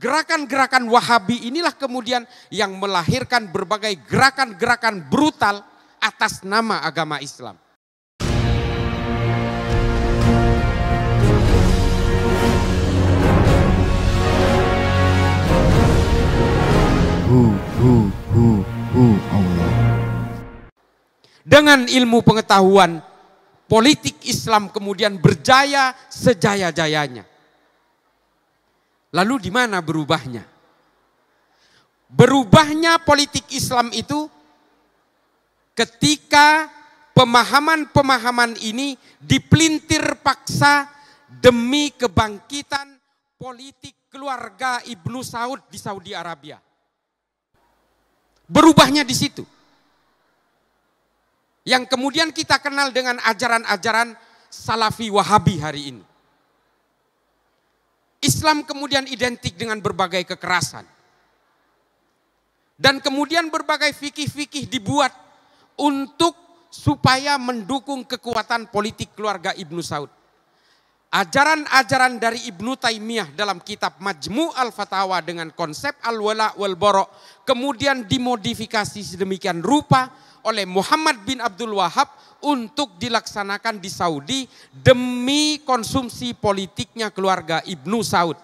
Gerakan-gerakan Wahabi inilah kemudian yang melahirkan berbagai gerakan-gerakan brutal atas nama agama Islam. Dengan ilmu pengetahuan, politik Islam kemudian berjaya sejaya-jayanya. Lalu di mana berubahnya? Berubahnya politik Islam itu ketika pemahaman-pemahaman ini dipelintir paksa demi kebangkitan politik keluarga Ibnu Saud di Saudi Arabia. Berubahnya di situ. Yang kemudian kita kenal dengan ajaran-ajaran Salafi Wahabi hari ini. Islam kemudian identik dengan berbagai kekerasan. Dan kemudian berbagai fikih-fikih dibuat untuk supaya mendukung kekuatan politik keluarga Ibnu Saud. Ajaran-ajaran dari Ibnu Taimiyah dalam kitab Majmu al-Fatawa dengan konsep al-wala wal-borok kemudian dimodifikasi sedemikian rupa oleh Muhammad bin Abdul Wahab untuk dilaksanakan di Saudi demi konsumsi politiknya keluarga Ibnu Saud.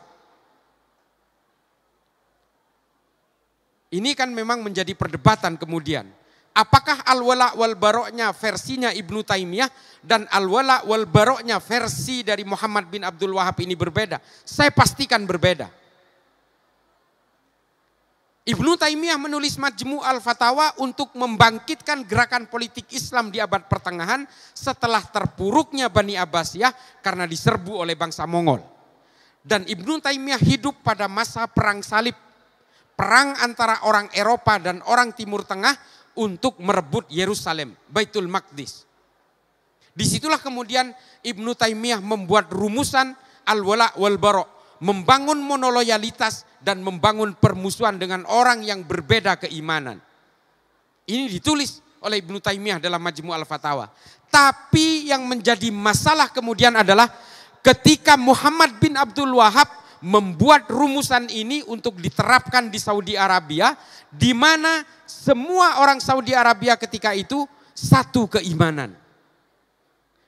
Ini kan memang menjadi perdebatan kemudian. Apakah al-wala wal baroknya versinya Ibnu Taimiyah dan al-wala wal baroknya versi dari Muhammad bin Abdul Wahab ini berbeda? Saya pastikan berbeda. Ibnu Taimiyah menulis Majmu al-Fatawa untuk membangkitkan gerakan politik Islam di abad pertengahan setelah terpuruknya Bani Abbasiyah karena diserbu oleh bangsa Mongol. Dan Ibnu Taimiyah hidup pada masa perang salib. Perang antara orang Eropa dan orang Timur Tengah untuk merebut Yerusalem, Baitul Maqdis. Disitulah kemudian Ibnu Taimiyah membuat rumusan al-wala wal-barok. Membangun monoloyalitas dan membangun permusuhan dengan orang yang berbeda keimanan. Ini ditulis oleh Ibnu Taimiyah dalam Majmu Al-Fatawa. Tapi yang menjadi masalah kemudian adalah ketika Muhammad bin Abdul Wahab membuat rumusan ini untuk diterapkan di Saudi Arabia di mana semua orang Saudi Arabia ketika itu satu keimanan.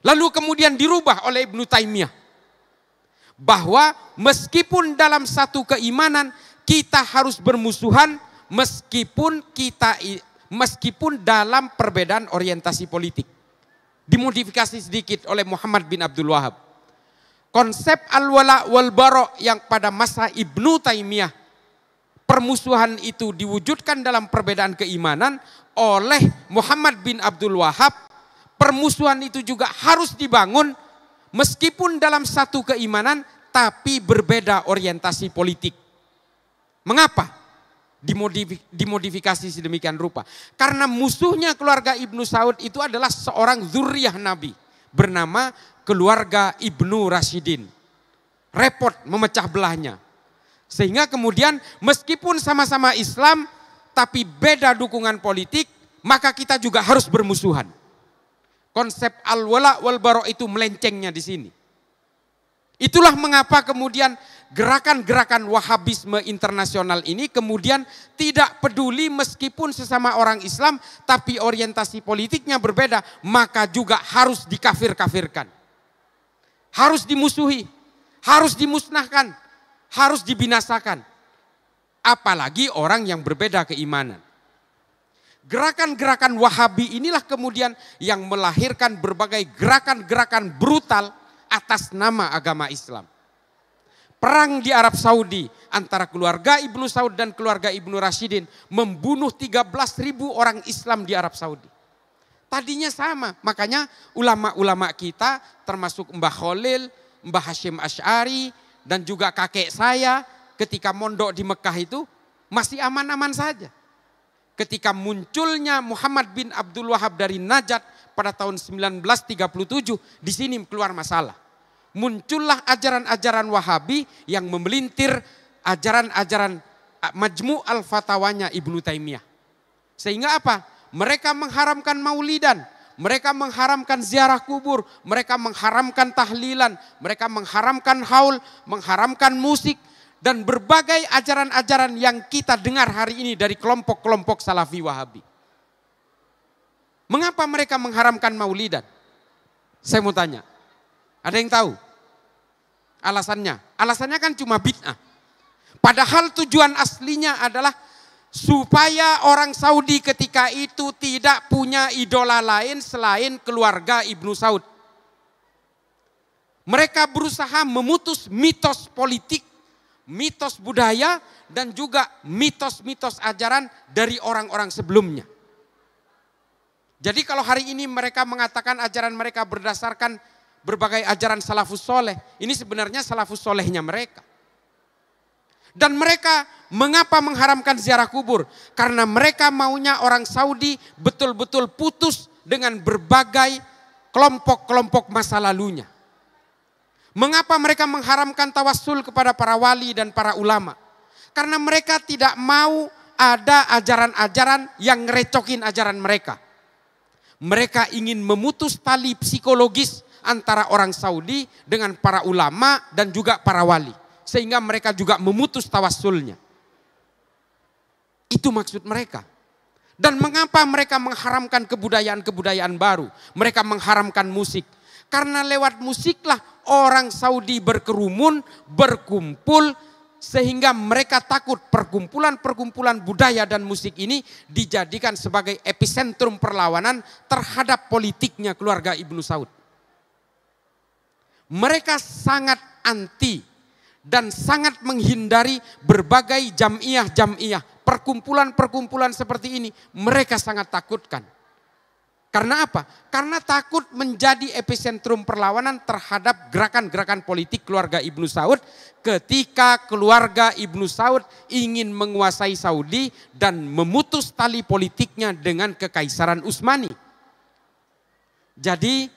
Lalu kemudian dirubah oleh Ibnu Taimiyah bahwa meskipun dalam satu keimanan kita harus bermusuhan meskipun kita meskipun dalam perbedaan orientasi politik. Dimodifikasi sedikit oleh Muhammad bin Abdul Wahab. Konsep al-wala wal baro yang pada masa Ibnu Taimiyah permusuhan itu diwujudkan dalam perbedaan keimanan oleh Muhammad bin Abdul Wahab. Permusuhan itu juga harus dibangun meskipun dalam satu keimanan tapi berbeda orientasi politik. Mengapa? dimodifikasi sedemikian rupa. Karena musuhnya keluarga Ibnu Saud itu adalah seorang zuriah Nabi bernama keluarga Ibnu Rashidin. Repot memecah belahnya. Sehingga kemudian meskipun sama-sama Islam tapi beda dukungan politik, maka kita juga harus bermusuhan. Konsep al-wala wal baro itu melencengnya di sini. Itulah mengapa kemudian gerakan-gerakan wahabisme internasional ini kemudian tidak peduli meskipun sesama orang Islam tapi orientasi politiknya berbeda maka juga harus dikafir-kafirkan. Harus dimusuhi, harus dimusnahkan, harus dibinasakan. Apalagi orang yang berbeda keimanan. Gerakan-gerakan Wahabi inilah kemudian yang melahirkan berbagai gerakan-gerakan brutal atas nama agama Islam. Perang di Arab Saudi antara keluarga Ibnu Saud dan keluarga Ibnu Rashidin membunuh 13 ribu orang Islam di Arab Saudi. Tadinya sama, makanya ulama-ulama kita termasuk Mbah Khalil, Mbah Hashim Ash'ari, dan juga kakek saya ketika mondok di Mekah itu masih aman-aman saja ketika munculnya Muhammad bin Abdul Wahab dari Najat pada tahun 1937, di sini keluar masalah. Muncullah ajaran-ajaran Wahabi yang memelintir ajaran-ajaran Majmu al-Fatawanya Ibnu Taimiyah. Sehingga apa? Mereka mengharamkan maulidan, mereka mengharamkan ziarah kubur, mereka mengharamkan tahlilan, mereka mengharamkan haul, mengharamkan musik, dan berbagai ajaran-ajaran yang kita dengar hari ini dari kelompok-kelompok Salafi Wahabi. Mengapa mereka mengharamkan maulidan? Saya mau tanya. Ada yang tahu? Alasannya. Alasannya kan cuma bid'ah. Padahal tujuan aslinya adalah supaya orang Saudi ketika itu tidak punya idola lain selain keluarga Ibnu Saud. Mereka berusaha memutus mitos politik mitos budaya dan juga mitos-mitos ajaran dari orang-orang sebelumnya. Jadi kalau hari ini mereka mengatakan ajaran mereka berdasarkan berbagai ajaran salafus soleh, ini sebenarnya salafus solehnya mereka. Dan mereka mengapa mengharamkan ziarah kubur? Karena mereka maunya orang Saudi betul-betul putus dengan berbagai kelompok-kelompok masa lalunya. Mengapa mereka mengharamkan tawasul kepada para wali dan para ulama? Karena mereka tidak mau ada ajaran-ajaran yang ngerecokin ajaran mereka. Mereka ingin memutus tali psikologis antara orang Saudi dengan para ulama dan juga para wali. Sehingga mereka juga memutus tawasulnya. Itu maksud mereka. Dan mengapa mereka mengharamkan kebudayaan-kebudayaan baru? Mereka mengharamkan musik. Karena lewat musiklah orang Saudi berkerumun, berkumpul sehingga mereka takut perkumpulan-perkumpulan budaya dan musik ini dijadikan sebagai epicentrum perlawanan terhadap politiknya keluarga Ibnu Saud. Mereka sangat anti dan sangat menghindari berbagai jamiah-jamiah, perkumpulan-perkumpulan seperti ini. Mereka sangat takutkan. Karena apa? Karena takut menjadi epicentrum perlawanan terhadap gerakan-gerakan politik keluarga Ibnu Saud ketika keluarga Ibnu Saud ingin menguasai Saudi dan memutus tali politiknya dengan kekaisaran Utsmani. Jadi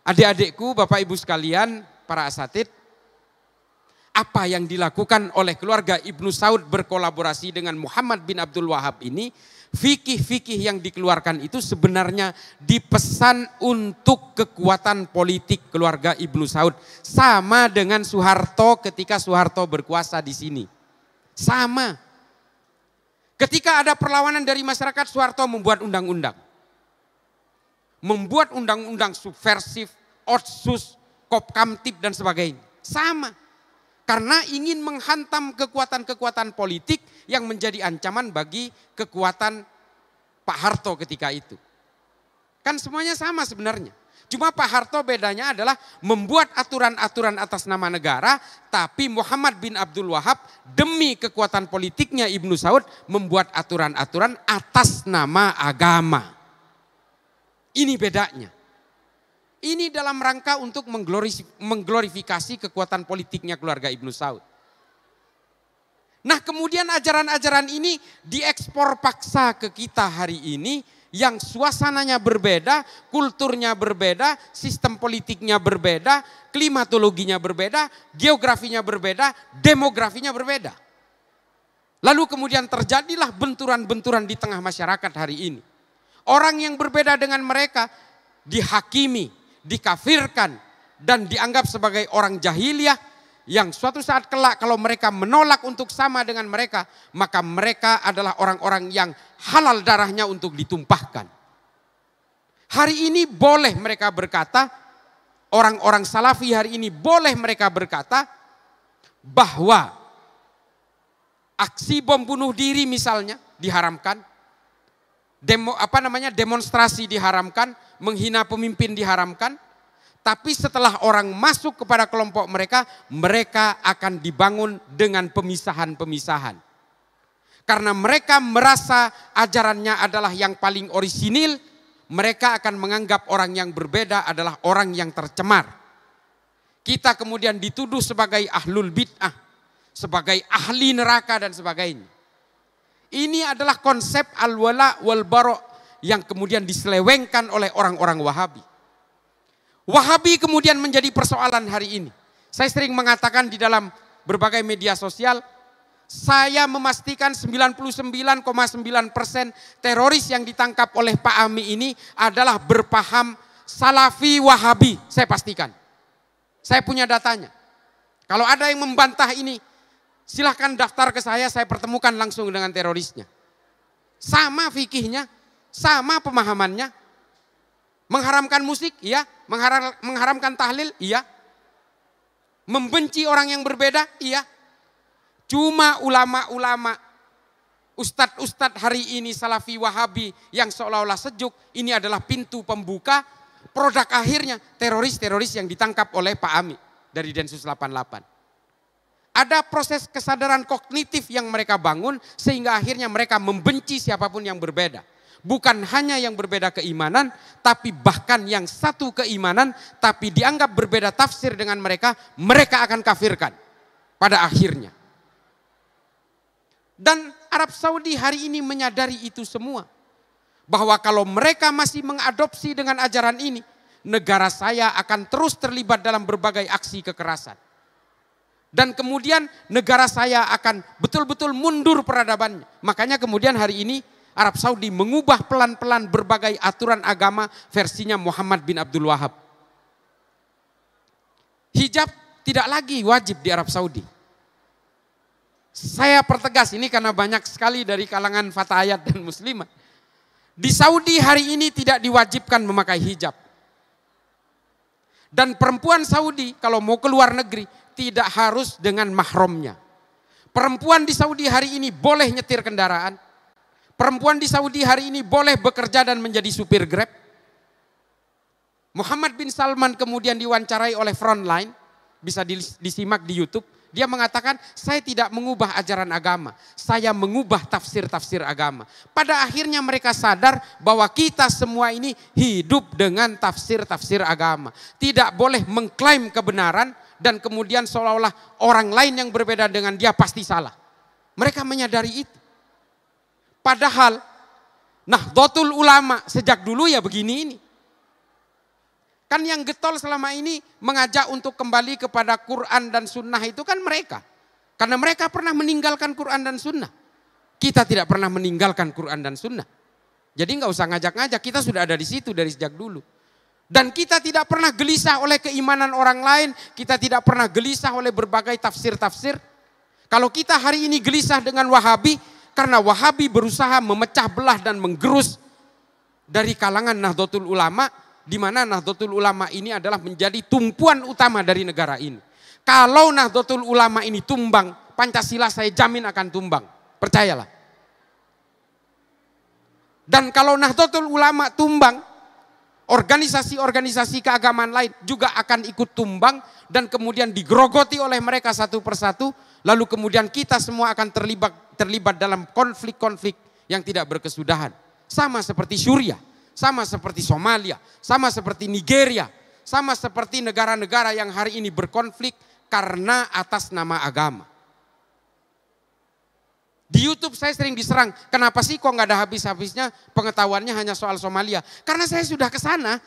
adik-adikku, Bapak Ibu sekalian, para asatid, apa yang dilakukan oleh keluarga Ibnu Saud berkolaborasi dengan Muhammad bin Abdul Wahab ini Fikih-fikih yang dikeluarkan itu sebenarnya dipesan untuk kekuatan politik keluarga Ibnu Saud. Sama dengan Soeharto ketika Soeharto berkuasa di sini. Sama. Ketika ada perlawanan dari masyarakat, Soeharto membuat undang-undang. Membuat undang-undang subversif, otsus, kopkamtib dan sebagainya. Sama karena ingin menghantam kekuatan-kekuatan politik yang menjadi ancaman bagi kekuatan Pak Harto ketika itu. Kan semuanya sama sebenarnya. Cuma Pak Harto bedanya adalah membuat aturan-aturan atas nama negara, tapi Muhammad bin Abdul Wahab demi kekuatan politiknya Ibnu Saud membuat aturan-aturan atas nama agama. Ini bedanya. Ini dalam rangka untuk mengglorifikasi kekuatan politiknya keluarga Ibnu Saud. Nah kemudian ajaran-ajaran ini diekspor paksa ke kita hari ini yang suasananya berbeda, kulturnya berbeda, sistem politiknya berbeda, klimatologinya berbeda, geografinya berbeda, demografinya berbeda. Lalu kemudian terjadilah benturan-benturan di tengah masyarakat hari ini. Orang yang berbeda dengan mereka dihakimi, dikafirkan dan dianggap sebagai orang jahiliyah yang suatu saat kelak kalau mereka menolak untuk sama dengan mereka, maka mereka adalah orang-orang yang halal darahnya untuk ditumpahkan. Hari ini boleh mereka berkata, orang-orang salafi hari ini boleh mereka berkata bahwa aksi bom bunuh diri misalnya diharamkan, demo apa namanya demonstrasi diharamkan, menghina pemimpin diharamkan, tapi setelah orang masuk kepada kelompok mereka, mereka akan dibangun dengan pemisahan-pemisahan. Karena mereka merasa ajarannya adalah yang paling orisinil, mereka akan menganggap orang yang berbeda adalah orang yang tercemar. Kita kemudian dituduh sebagai ahlul bid'ah, sebagai ahli neraka dan sebagainya. Ini adalah konsep al-wala wal barok yang kemudian diselewengkan oleh orang-orang Wahabi. Wahabi kemudian menjadi persoalan hari ini. Saya sering mengatakan di dalam berbagai media sosial, saya memastikan 99,9 persen teroris yang ditangkap oleh Pak Ami ini adalah berpaham Salafi Wahabi. Saya pastikan. Saya punya datanya. Kalau ada yang membantah ini, Silahkan daftar ke saya, saya pertemukan langsung dengan terorisnya. Sama fikihnya, sama pemahamannya. Mengharamkan musik, iya. Mengharam, mengharamkan tahlil, iya. Membenci orang yang berbeda, iya. Cuma ulama-ulama, ustadz-ustadz hari ini salafi wahabi yang seolah-olah sejuk, ini adalah pintu pembuka produk akhirnya teroris-teroris yang ditangkap oleh Pak Ami dari Densus 88. Ada proses kesadaran kognitif yang mereka bangun sehingga akhirnya mereka membenci siapapun yang berbeda. Bukan hanya yang berbeda keimanan, tapi bahkan yang satu keimanan, tapi dianggap berbeda tafsir dengan mereka, mereka akan kafirkan pada akhirnya. Dan Arab Saudi hari ini menyadari itu semua. Bahwa kalau mereka masih mengadopsi dengan ajaran ini, negara saya akan terus terlibat dalam berbagai aksi kekerasan dan kemudian negara saya akan betul-betul mundur peradabannya. Makanya kemudian hari ini Arab Saudi mengubah pelan-pelan berbagai aturan agama versinya Muhammad bin Abdul Wahab. Hijab tidak lagi wajib di Arab Saudi. Saya pertegas ini karena banyak sekali dari kalangan fatayat dan muslimat. Di Saudi hari ini tidak diwajibkan memakai hijab. Dan perempuan Saudi kalau mau keluar negeri tidak harus dengan mahromnya. Perempuan di Saudi hari ini boleh nyetir kendaraan. Perempuan di Saudi hari ini boleh bekerja dan menjadi supir Grab. Muhammad bin Salman kemudian diwawancarai oleh Frontline, bisa disimak di YouTube. Dia mengatakan, saya tidak mengubah ajaran agama, saya mengubah tafsir-tafsir agama. Pada akhirnya mereka sadar bahwa kita semua ini hidup dengan tafsir-tafsir agama. Tidak boleh mengklaim kebenaran dan kemudian seolah-olah orang lain yang berbeda dengan dia pasti salah. Mereka menyadari itu. Padahal nah, dotul Ulama sejak dulu ya begini ini. Kan yang getol selama ini mengajak untuk kembali kepada Quran dan sunnah itu kan mereka. Karena mereka pernah meninggalkan Quran dan sunnah. Kita tidak pernah meninggalkan Quran dan sunnah. Jadi nggak usah ngajak-ngajak, kita sudah ada di situ dari sejak dulu. Dan kita tidak pernah gelisah oleh keimanan orang lain, kita tidak pernah gelisah oleh berbagai tafsir-tafsir. Kalau kita hari ini gelisah dengan Wahabi, karena Wahabi berusaha memecah belah dan menggerus dari kalangan Nahdlatul Ulama, di mana Nahdlatul Ulama ini adalah menjadi tumpuan utama dari negara ini. Kalau Nahdlatul Ulama ini tumbang, Pancasila saya jamin akan tumbang. Percayalah. Dan kalau Nahdlatul Ulama tumbang, organisasi-organisasi keagamaan lain juga akan ikut tumbang dan kemudian digerogoti oleh mereka satu persatu lalu kemudian kita semua akan terlibat terlibat dalam konflik-konflik yang tidak berkesudahan sama seperti Suriah sama seperti Somalia sama seperti Nigeria sama seperti negara-negara yang hari ini berkonflik karena atas nama agama di YouTube saya sering diserang, kenapa sih kok nggak ada habis-habisnya pengetahuannya hanya soal Somalia? Karena saya sudah ke sana.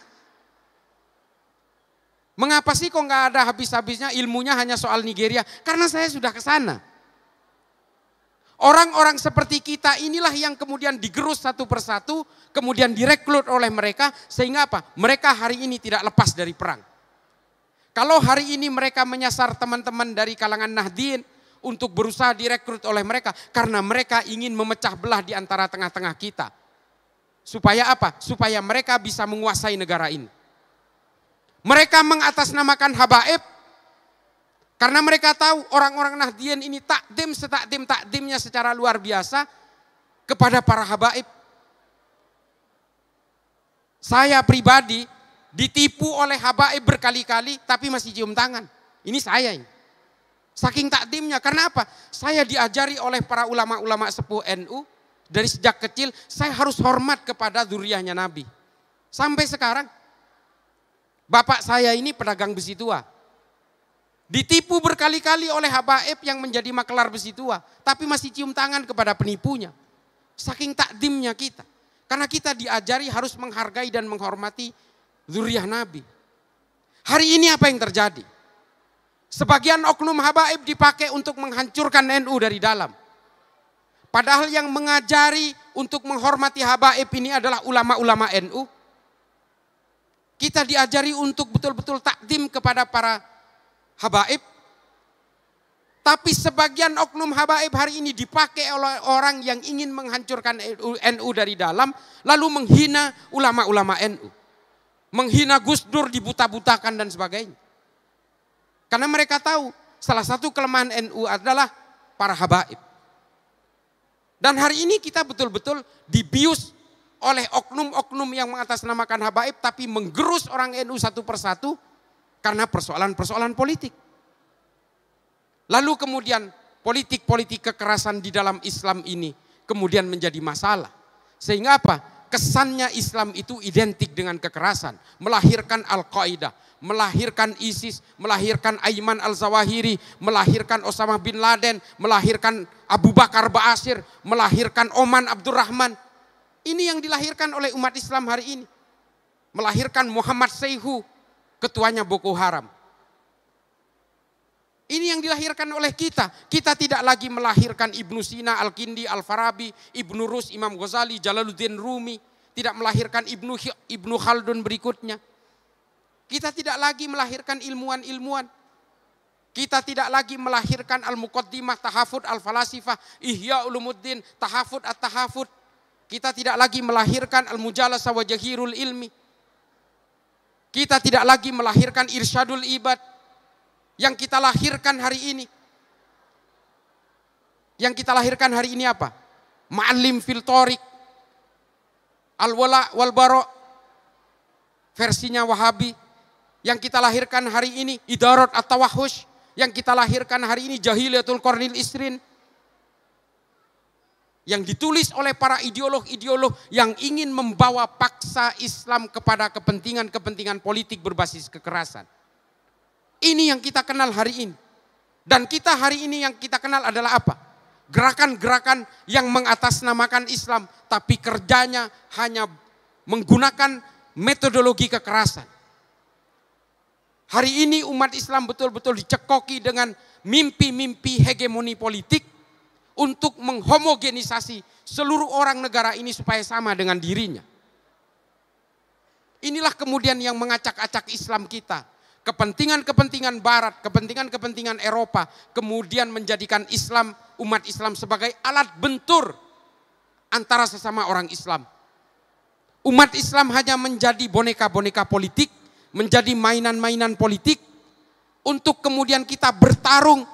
Mengapa sih kok nggak ada habis-habisnya ilmunya hanya soal Nigeria? Karena saya sudah ke sana. Orang-orang seperti kita inilah yang kemudian digerus satu persatu, kemudian direkrut oleh mereka, sehingga apa? Mereka hari ini tidak lepas dari perang. Kalau hari ini mereka menyasar teman-teman dari kalangan Nahdien, untuk berusaha direkrut oleh mereka karena mereka ingin memecah belah di antara tengah-tengah kita. Supaya apa? Supaya mereka bisa menguasai negara ini. Mereka mengatasnamakan habaib karena mereka tahu orang-orang nahdien ini takdim setakdim takdimnya secara luar biasa kepada para habaib. Saya pribadi ditipu oleh habaib berkali-kali tapi masih cium tangan. Ini saya ini. Saking takdimnya. Karena apa? Saya diajari oleh para ulama-ulama sepuh NU dari sejak kecil saya harus hormat kepada zuriahnya Nabi. Sampai sekarang bapak saya ini pedagang besi tua. Ditipu berkali-kali oleh habaib yang menjadi makelar besi tua, tapi masih cium tangan kepada penipunya. Saking takdimnya kita. Karena kita diajari harus menghargai dan menghormati zuriah Nabi. Hari ini apa yang terjadi? Sebagian oknum habaib dipakai untuk menghancurkan NU dari dalam. Padahal yang mengajari untuk menghormati habaib ini adalah ulama-ulama NU. Kita diajari untuk betul-betul takdim kepada para habaib. Tapi sebagian oknum habaib hari ini dipakai oleh orang yang ingin menghancurkan NU dari dalam. Lalu menghina ulama-ulama NU. Menghina Gus Dur dibuta-butakan dan sebagainya. Karena mereka tahu salah satu kelemahan NU adalah para habaib. Dan hari ini kita betul-betul dibius oleh oknum-oknum yang mengatasnamakan habaib tapi menggerus orang NU satu persatu karena persoalan-persoalan politik. Lalu kemudian politik-politik kekerasan di dalam Islam ini kemudian menjadi masalah. Sehingga apa? kesannya Islam itu identik dengan kekerasan, melahirkan Al-Qaeda, melahirkan ISIS, melahirkan Aiman Al-Zawahiri, melahirkan Osama bin Laden, melahirkan Abu Bakar Baasir, melahirkan Oman Abdurrahman. Ini yang dilahirkan oleh umat Islam hari ini. Melahirkan Muhammad Seihu, ketuanya Boko Haram. Ini yang dilahirkan oleh kita. Kita tidak lagi melahirkan Ibnu Sina, Al-Kindi, Al-Farabi, Ibnu Rus, Imam Ghazali, Jalaluddin Rumi. Tidak melahirkan Ibnu, Ibnu Khaldun berikutnya. Kita tidak lagi melahirkan ilmuwan-ilmuwan. Kita tidak lagi melahirkan Al-Muqaddimah, Tahafud, Al-Falasifah, Ihya Ulumuddin, Tahafud, At-Tahafud. Kita tidak lagi melahirkan Al-Mujalasa Sawajahirul Ilmi. Kita tidak lagi melahirkan Irsyadul Ibad yang kita lahirkan hari ini. Yang kita lahirkan hari ini apa? Ma'alim filtorik. Al-wala wal barok. Versinya Wahabi. Yang kita lahirkan hari ini idarat atau wahush. Yang kita lahirkan hari ini jahiliyatul kornil istrin. Yang ditulis oleh para ideolog-ideolog yang ingin membawa paksa Islam kepada kepentingan-kepentingan politik berbasis kekerasan. Ini yang kita kenal hari ini. Dan kita hari ini yang kita kenal adalah apa? Gerakan-gerakan yang mengatasnamakan Islam, tapi kerjanya hanya menggunakan metodologi kekerasan. Hari ini umat Islam betul-betul dicekoki dengan mimpi-mimpi hegemoni politik untuk menghomogenisasi seluruh orang negara ini supaya sama dengan dirinya. Inilah kemudian yang mengacak-acak Islam kita kepentingan-kepentingan barat, kepentingan-kepentingan Eropa, kemudian menjadikan Islam, umat Islam sebagai alat bentur antara sesama orang Islam. Umat Islam hanya menjadi boneka-boneka politik, menjadi mainan-mainan politik untuk kemudian kita bertarung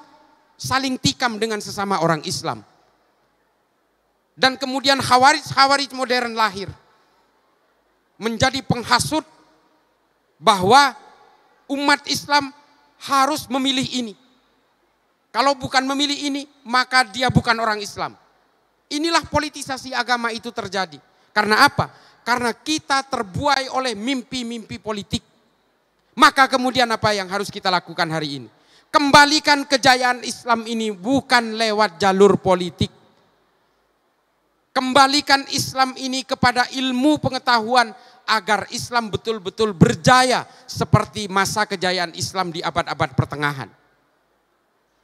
saling tikam dengan sesama orang Islam. Dan kemudian Khawarij-Khawarij modern lahir menjadi penghasut bahwa umat Islam harus memilih ini. Kalau bukan memilih ini, maka dia bukan orang Islam. Inilah politisasi agama itu terjadi. Karena apa? Karena kita terbuai oleh mimpi-mimpi politik. Maka kemudian apa yang harus kita lakukan hari ini? Kembalikan kejayaan Islam ini bukan lewat jalur politik. Kembalikan Islam ini kepada ilmu pengetahuan agar Islam betul-betul berjaya seperti masa kejayaan Islam di abad-abad pertengahan.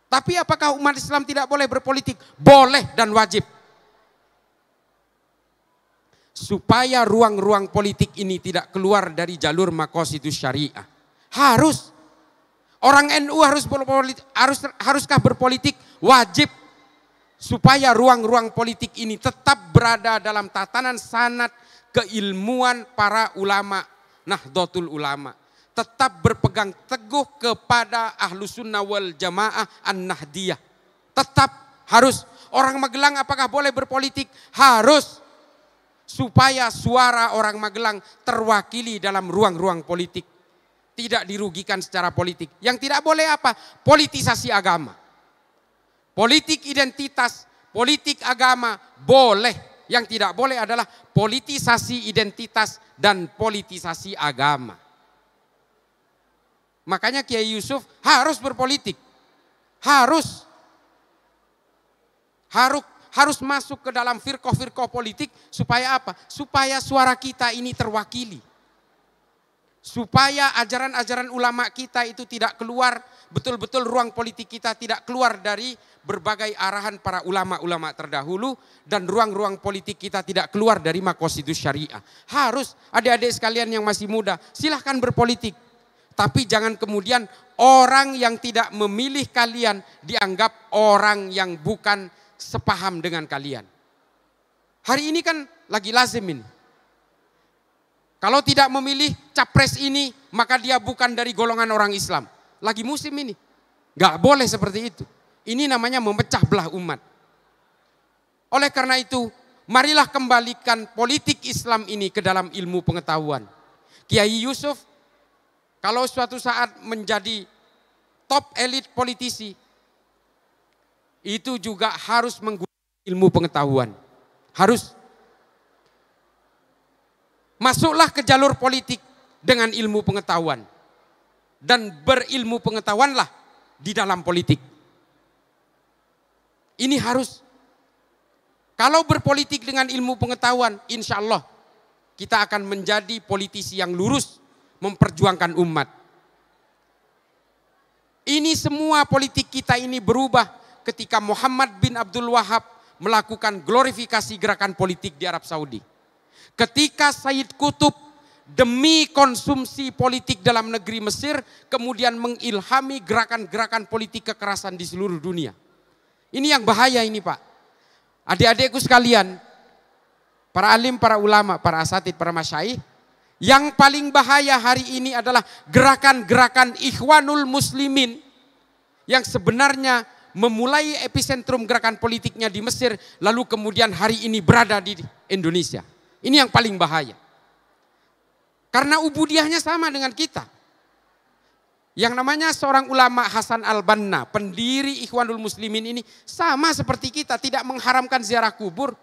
Tapi apakah umat Islam tidak boleh berpolitik? Boleh dan wajib. Supaya ruang-ruang politik ini tidak keluar dari jalur makositus syariah. Harus. Orang NU harus berpolitik, harus, haruskah berpolitik? Wajib. Supaya ruang-ruang politik ini tetap berada dalam tatanan sanat keilmuan para ulama, nah nahdlatul ulama. Tetap berpegang teguh kepada ahlu sunnah wal jamaah an-nahdiyah. Tetap harus. Orang Magelang apakah boleh berpolitik? Harus. Supaya suara orang Magelang terwakili dalam ruang-ruang politik. Tidak dirugikan secara politik. Yang tidak boleh apa? Politisasi agama. Politik identitas, politik agama boleh yang tidak boleh adalah politisasi identitas dan politisasi agama. Makanya Kiai Yusuf harus berpolitik. Harus. Harus harus masuk ke dalam firko-firko politik supaya apa? Supaya suara kita ini terwakili. Supaya ajaran-ajaran ulama kita itu tidak keluar, betul-betul ruang politik kita tidak keluar dari berbagai arahan para ulama-ulama terdahulu dan ruang-ruang politik kita tidak keluar dari makosidus syariah. Harus adik-adik sekalian yang masih muda, silahkan berpolitik. Tapi jangan kemudian orang yang tidak memilih kalian dianggap orang yang bukan sepaham dengan kalian. Hari ini kan lagi lazim ini. Kalau tidak memilih capres ini, maka dia bukan dari golongan orang Islam. Lagi musim ini. Gak boleh seperti itu. Ini namanya memecah belah umat. Oleh karena itu, marilah kembalikan politik Islam ini ke dalam ilmu pengetahuan. Kiai Yusuf, kalau suatu saat menjadi top elit politisi, itu juga harus menggunakan ilmu pengetahuan. Harus masuklah ke jalur politik dengan ilmu pengetahuan. Dan berilmu pengetahuanlah di dalam politik. Ini harus. Kalau berpolitik dengan ilmu pengetahuan, insya Allah kita akan menjadi politisi yang lurus memperjuangkan umat. Ini semua politik kita ini berubah ketika Muhammad bin Abdul Wahab melakukan glorifikasi gerakan politik di Arab Saudi. Ketika Said Kutub demi konsumsi politik dalam negeri Mesir kemudian mengilhami gerakan-gerakan politik kekerasan di seluruh dunia. Ini yang bahaya ini Pak. Adik-adikku sekalian, para alim, para ulama, para asatid, para masyaih, yang paling bahaya hari ini adalah gerakan-gerakan ikhwanul muslimin yang sebenarnya memulai epicentrum gerakan politiknya di Mesir lalu kemudian hari ini berada di Indonesia. Ini yang paling bahaya. Karena ubudiahnya sama dengan kita. Yang namanya seorang ulama Hasan Al-Banna, pendiri Ikhwanul Muslimin ini sama seperti kita tidak mengharamkan ziarah kubur.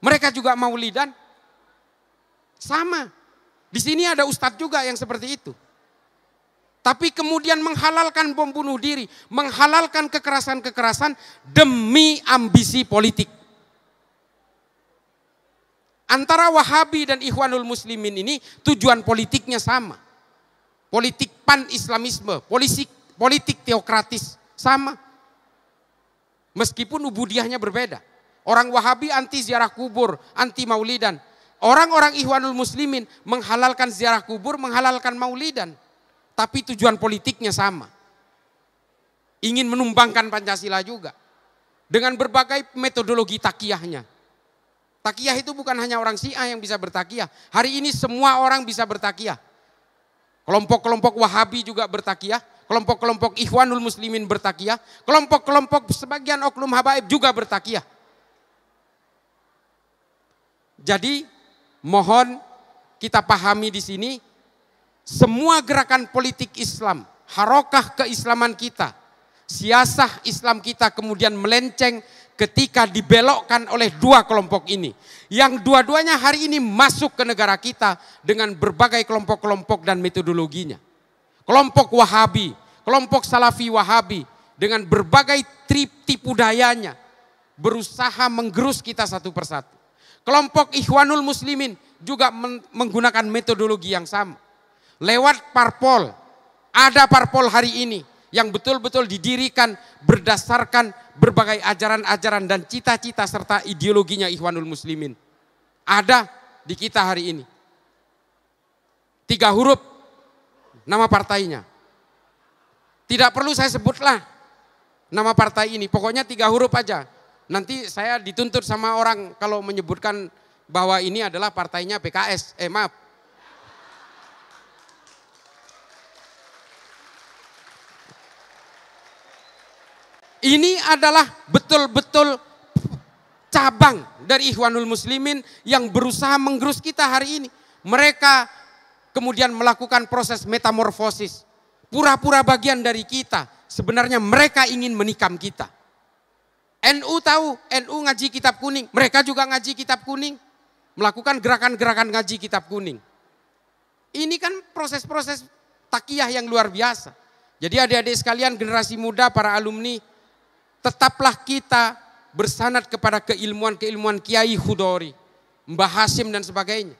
Mereka juga maulidan. Sama. Di sini ada ustadz juga yang seperti itu. Tapi kemudian menghalalkan bom bunuh diri, menghalalkan kekerasan-kekerasan demi ambisi politik. Antara Wahabi dan Ikhwanul Muslimin ini tujuan politiknya sama. Politik pan-islamisme, politik, politik teokratis, sama. Meskipun ubudiahnya berbeda. Orang Wahabi anti ziarah kubur, anti maulidan. Orang-orang ihwanul Muslimin menghalalkan ziarah kubur, menghalalkan maulidan. Tapi tujuan politiknya sama. Ingin menumbangkan Pancasila juga. Dengan berbagai metodologi takiyahnya. Takiyah itu bukan hanya orang Syiah yang bisa bertakiyah. Hari ini semua orang bisa bertakiyah. Kelompok-kelompok Wahabi juga bertakiyah, kelompok-kelompok Ikhwanul Muslimin bertakiyah, kelompok-kelompok sebagian oknum habaib juga bertakiyah. Jadi mohon kita pahami di sini semua gerakan politik Islam, harokah keislaman kita, siasah Islam kita kemudian melenceng ketika dibelokkan oleh dua kelompok ini. Yang dua-duanya hari ini masuk ke negara kita dengan berbagai kelompok-kelompok dan metodologinya. Kelompok Wahabi, kelompok Salafi Wahabi dengan berbagai trip tipu dayanya berusaha menggerus kita satu persatu. Kelompok Ikhwanul Muslimin juga menggunakan metodologi yang sama. Lewat parpol, ada parpol hari ini yang betul-betul didirikan berdasarkan berbagai ajaran-ajaran dan cita-cita serta ideologinya Ikhwanul Muslimin. Ada di kita hari ini. Tiga huruf nama partainya. Tidak perlu saya sebutlah nama partai ini. Pokoknya tiga huruf aja. Nanti saya dituntut sama orang kalau menyebutkan bahwa ini adalah partainya PKS. Eh maaf, Ini adalah betul-betul cabang dari Ikhwanul Muslimin yang berusaha menggerus kita hari ini. Mereka kemudian melakukan proses metamorfosis. Pura-pura bagian dari kita. Sebenarnya mereka ingin menikam kita. NU tahu, NU ngaji kitab kuning. Mereka juga ngaji kitab kuning. Melakukan gerakan-gerakan ngaji kitab kuning. Ini kan proses-proses takiyah yang luar biasa. Jadi adik-adik sekalian generasi muda para alumni tetaplah kita bersanad kepada keilmuan-keilmuan Kiai Hudori, Mbah Hasim dan sebagainya.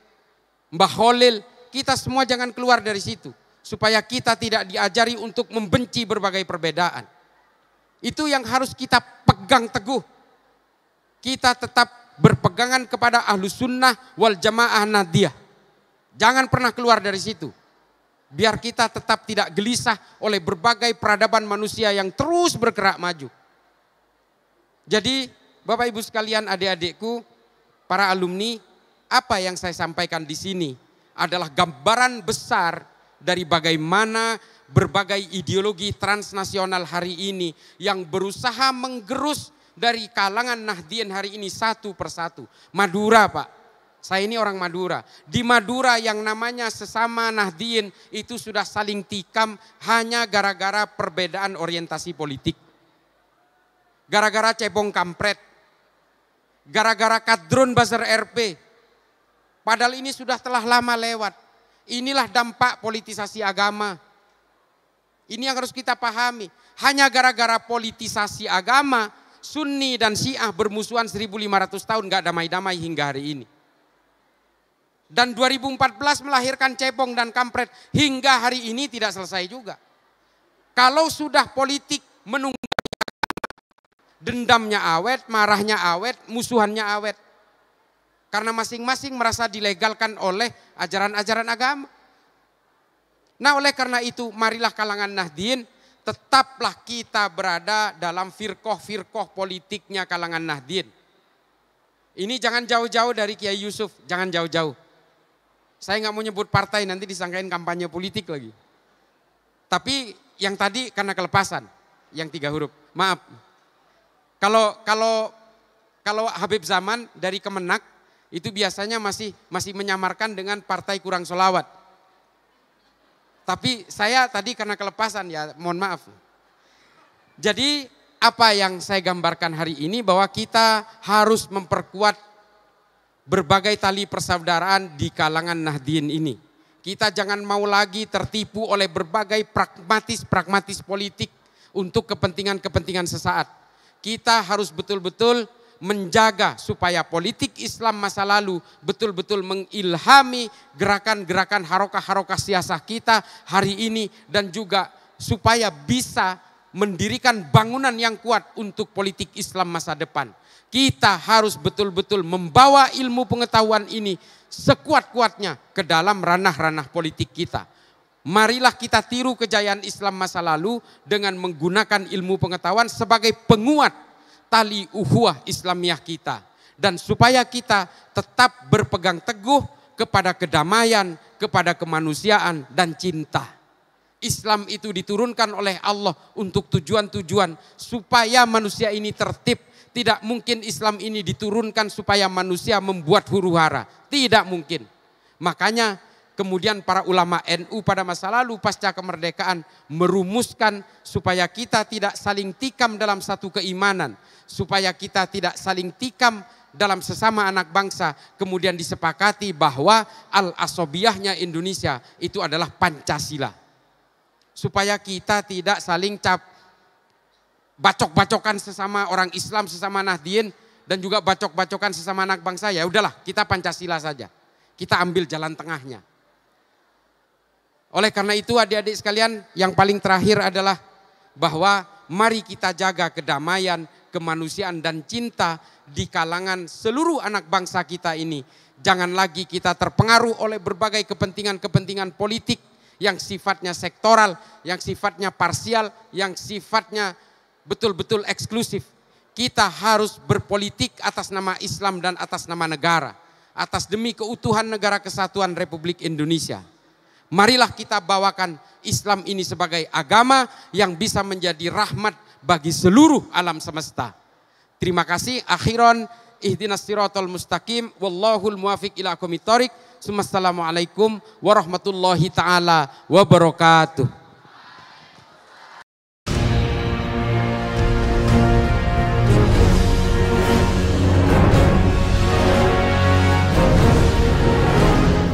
Mbah Holil, kita semua jangan keluar dari situ. Supaya kita tidak diajari untuk membenci berbagai perbedaan. Itu yang harus kita pegang teguh. Kita tetap berpegangan kepada ahlu sunnah wal jamaah nadiah. Jangan pernah keluar dari situ. Biar kita tetap tidak gelisah oleh berbagai peradaban manusia yang terus bergerak maju. Jadi Bapak Ibu sekalian, adik-adikku, para alumni, apa yang saya sampaikan di sini adalah gambaran besar dari bagaimana berbagai ideologi transnasional hari ini yang berusaha menggerus dari kalangan Nahdien hari ini satu persatu. Madura Pak, saya ini orang Madura. Di Madura yang namanya sesama Nahdien itu sudah saling tikam hanya gara-gara perbedaan orientasi politik gara-gara cebong kampret, gara-gara kadrun buzzer RP. Padahal ini sudah telah lama lewat. Inilah dampak politisasi agama. Ini yang harus kita pahami. Hanya gara-gara politisasi agama, Sunni dan Syiah bermusuhan 1500 tahun gak damai-damai hingga hari ini. Dan 2014 melahirkan cebong dan kampret hingga hari ini tidak selesai juga. Kalau sudah politik menunggu dendamnya awet, marahnya awet, musuhannya awet. Karena masing-masing merasa dilegalkan oleh ajaran-ajaran agama. Nah oleh karena itu marilah kalangan Nahdien tetaplah kita berada dalam firkoh-firkoh politiknya kalangan Nahdien. Ini jangan jauh-jauh dari Kiai Yusuf, jangan jauh-jauh. Saya nggak mau nyebut partai nanti disangkain kampanye politik lagi. Tapi yang tadi karena kelepasan, yang tiga huruf. Maaf, kalau kalau kalau Habib Zaman dari Kemenak itu biasanya masih masih menyamarkan dengan partai kurang solawat. Tapi saya tadi karena kelepasan ya mohon maaf. Jadi apa yang saya gambarkan hari ini bahwa kita harus memperkuat berbagai tali persaudaraan di kalangan Nahdien ini. Kita jangan mau lagi tertipu oleh berbagai pragmatis-pragmatis politik untuk kepentingan-kepentingan sesaat kita harus betul-betul menjaga supaya politik Islam masa lalu betul-betul mengilhami gerakan-gerakan harokah-harokah siasah kita hari ini dan juga supaya bisa mendirikan bangunan yang kuat untuk politik Islam masa depan. Kita harus betul-betul membawa ilmu pengetahuan ini sekuat-kuatnya ke dalam ranah-ranah politik kita marilah kita tiru kejayaan Islam masa lalu dengan menggunakan ilmu pengetahuan sebagai penguat tali uhuah Islamiah kita. Dan supaya kita tetap berpegang teguh kepada kedamaian, kepada kemanusiaan dan cinta. Islam itu diturunkan oleh Allah untuk tujuan-tujuan supaya manusia ini tertib. Tidak mungkin Islam ini diturunkan supaya manusia membuat huru hara. Tidak mungkin. Makanya Kemudian para ulama NU pada masa lalu pasca kemerdekaan merumuskan supaya kita tidak saling tikam dalam satu keimanan. Supaya kita tidak saling tikam dalam sesama anak bangsa. Kemudian disepakati bahwa al-asobiahnya Indonesia itu adalah Pancasila. Supaya kita tidak saling cap bacok-bacokan sesama orang Islam, sesama nahdien, dan juga bacok-bacokan sesama anak bangsa ya udahlah kita Pancasila saja. Kita ambil jalan tengahnya. Oleh karena itu adik-adik sekalian yang paling terakhir adalah bahwa mari kita jaga kedamaian, kemanusiaan dan cinta di kalangan seluruh anak bangsa kita ini. Jangan lagi kita terpengaruh oleh berbagai kepentingan-kepentingan politik yang sifatnya sektoral, yang sifatnya parsial, yang sifatnya betul-betul eksklusif. Kita harus berpolitik atas nama Islam dan atas nama negara, atas demi keutuhan negara kesatuan Republik Indonesia. Marilah kita bawakan Islam ini sebagai agama yang bisa menjadi rahmat bagi seluruh alam semesta. Terima kasih. Akhiran ihdinas siratul mustaqim wallahul muwafiq ila aqwamit Assalamualaikum warahmatullahi taala wabarakatuh.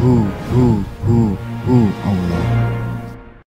Ooh, ooh, ooh. Ooh, oh,